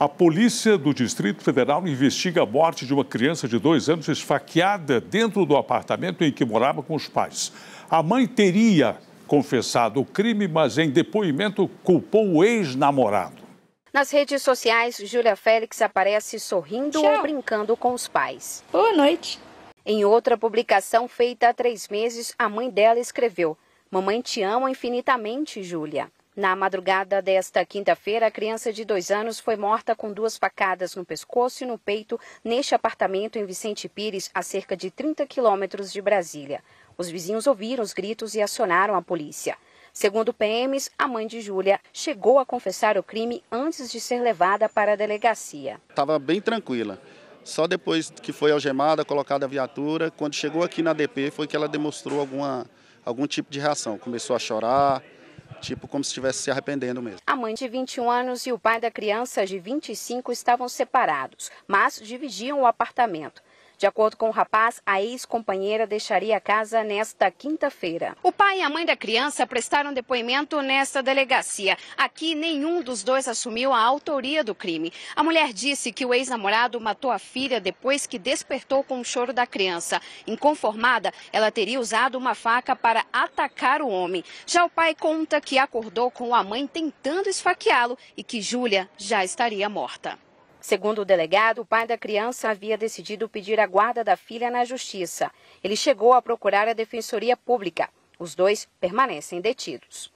A polícia do Distrito Federal investiga a morte de uma criança de dois anos esfaqueada dentro do apartamento em que morava com os pais. A mãe teria confessado o crime, mas em depoimento culpou o ex-namorado. Nas redes sociais, Júlia Félix aparece sorrindo Tchau. ou brincando com os pais. Boa noite. Em outra publicação feita há três meses, a mãe dela escreveu: Mamãe te ama infinitamente, Júlia. Na madrugada desta quinta-feira, a criança de dois anos foi morta com duas facadas no pescoço e no peito neste apartamento em Vicente Pires, a cerca de 30 quilômetros de Brasília. Os vizinhos ouviram os gritos e acionaram a polícia. Segundo PMs, a mãe de Júlia chegou a confessar o crime antes de ser levada para a delegacia. Estava bem tranquila. Só depois que foi algemada, colocada a viatura, quando chegou aqui na DP foi que ela demonstrou alguma, algum tipo de reação. Começou a chorar, tipo como se estivesse se arrependendo mesmo. A mãe de 21 anos e o pai da criança de 25 estavam separados, mas dividiam o apartamento. De acordo com o rapaz, a ex-companheira deixaria a casa nesta quinta-feira. O pai e a mãe da criança prestaram depoimento nesta delegacia. Aqui, nenhum dos dois assumiu a autoria do crime. A mulher disse que o ex-namorado matou a filha depois que despertou com o choro da criança. Inconformada, ela teria usado uma faca para atacar o homem. Já o pai conta que acordou com a mãe tentando esfaqueá-lo e que Júlia já estaria morta. Segundo o delegado, o pai da criança havia decidido pedir a guarda da filha na justiça. Ele chegou a procurar a Defensoria Pública. Os dois permanecem detidos.